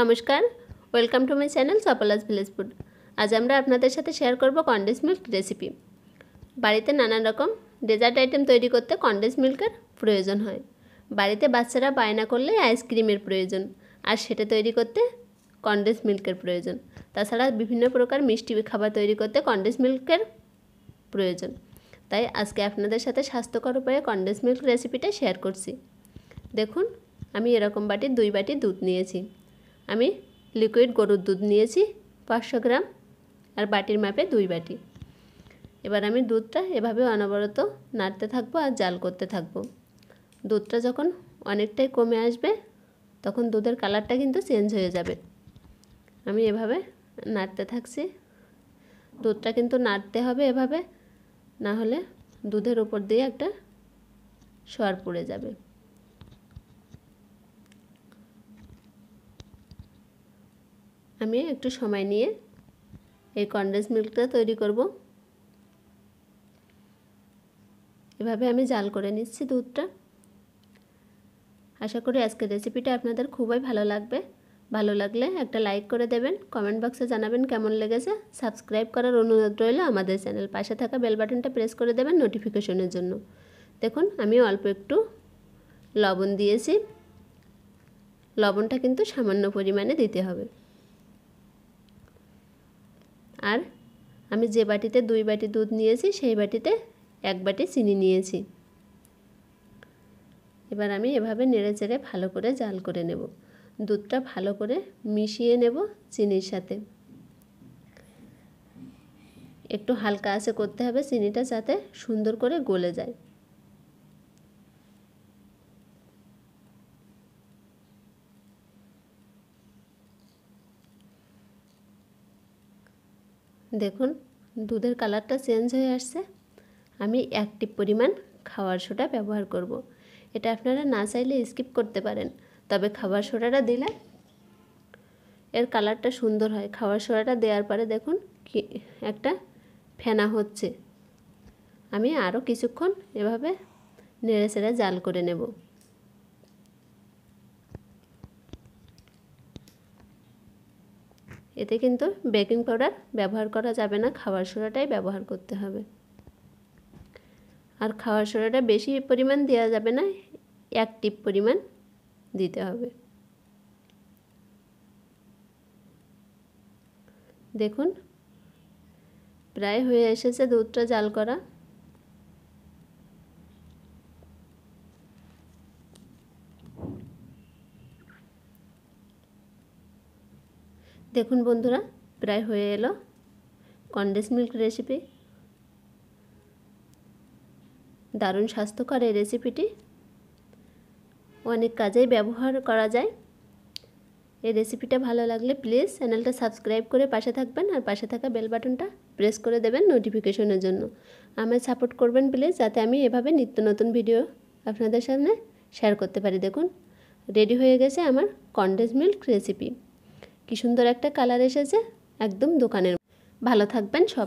নমস্কার welcome to my channel সপলাস village food আজ আমরা আপনাদের সাথে শেয়ার করব কন্ডেন্স মিল্ক রেসিপি বাড়িতে নানান রকম ডেজার্ট আইটেম তৈরি করতে কন্ডেন্স মিল্কের প্রয়োজন হয় বাড়িতে বাচ্চারা বায়না করলে আইসক্রিমের প্রয়োজন আর সেটা তৈরি করতে কন্ডেন্স মিল্কের প্রয়োজন তাছাড়া বিভিন্ন প্রকার মিষ্টি খাবার তৈরি করতে কন্ডেন্স মিল্কের প্রয়োজন তাই আজকে আপনাদের সাথে স্বাস্থ্যকর উপায়ে কন্ডেন্স মিল্ক রেসিপিটা শেয়ার করছি দেখুন আমি এরকম বাটি দুই বাটি দুধ নিয়েছি আমি লিকুইড গরুর দুধ নিয়েছি পাঁচশো গ্রাম আর বাটির মাপে দুই বাটি এবার আমি দুধটা এভাবে অনবরত নাড়তে থাকবো আর জাল করতে থাকবো দুধটা যখন অনেকটাই কমে আসবে তখন দুধের কালারটা কিন্তু চেঞ্জ হয়ে যাবে আমি এভাবে নাড়তে থাকছি দুধটা কিন্তু নাড়তে হবে এভাবে না হলে দুধের উপর দিয়ে একটা সর পড়ে যাবে আমি একটু সময় নিয়ে এই কন্ডেন্স মিল্কটা তৈরি করব এভাবে আমি জাল করে নিচ্ছি দুধটা আশা করি আজকের রেসিপিটা আপনাদের খুবই ভালো লাগবে ভালো লাগলে একটা লাইক করে দেবেন কমেন্ট বক্সে জানাবেন কেমন লেগেছে সাবস্ক্রাইব করার অনুরোধ রইল আমাদের চ্যানেল পাশে থাকা বেল বাটনটা প্রেস করে দেবেন নোটিফিকেশনের জন্য দেখুন আমি অল্প একটু লবণ দিয়েছি লবণটা কিন্তু সামান্য পরিমাণে দিতে হবে আর আমি যে বাটিতে দুই বাটি দুধ নিয়েছি সেই বাটিতে এক বাটি চিনি নিয়েছি এবার আমি এভাবে নেড়ে চেড়ে ভালো করে জাল করে নেব দুধটা ভালো করে মিশিয়ে নেব চিনির সাথে একটু হালকা আছে করতে হবে চিনিটা যাতে সুন্দর করে গলে যায় দেখুন দুধের কালারটা চেঞ্জ হয়ে আসছে আমি এক টিপ পরিমাণ খাওয়ার সোডা ব্যবহার করব। এটা আপনারা না চাইলে স্কিপ করতে পারেন তবে খাবার সোডাটা দিলে এর কালারটা সুন্দর হয় খাবার সোডাটা দেওয়ার পরে দেখুন কি একটা ফেনা হচ্ছে আমি আরও কিছুক্ষণ এভাবে নেড়ে চেড়ে জাল করে নেব এতে কিন্তু বেকিং পাউডার ব্যবহার করা যাবে না খাওয়ার সোডাটাই ব্যবহার করতে হবে আর খাওয়ার সোডাটা বেশি পরিমাণ দেওয়া যাবে না এক টিপ পরিমাণ দিতে হবে দেখুন প্রায় হয়ে এসেছে দুধটা জাল করা দেখুন বন্ধুরা প্রায় হয়ে এলো কন্ডেন্স মিল্ক রেসিপি দারুণ স্বাস্থ্যকর এই রেসিপিটি অনেক কাজেই ব্যবহার করা যায় এই রেসিপিটা ভালো লাগলে প্লিজ চ্যানেলটা সাবস্ক্রাইব করে পাশে থাকবেন আর পাশে থাকা বেল বাটনটা প্রেস করে দেবেন নোটিফিকেশনের জন্য আমায় সাপোর্ট করবেন প্লিজ যাতে আমি এভাবে নিত্য নতুন ভিডিও আপনাদের সামনে শেয়ার করতে পারি দেখুন রেডি হয়ে গেছে আমার কন্ডেন্স মিল্ক রেসিপি কি সুন্দর একটা কালার এসেছে একদম দোকানের ভালো থাকবেন সব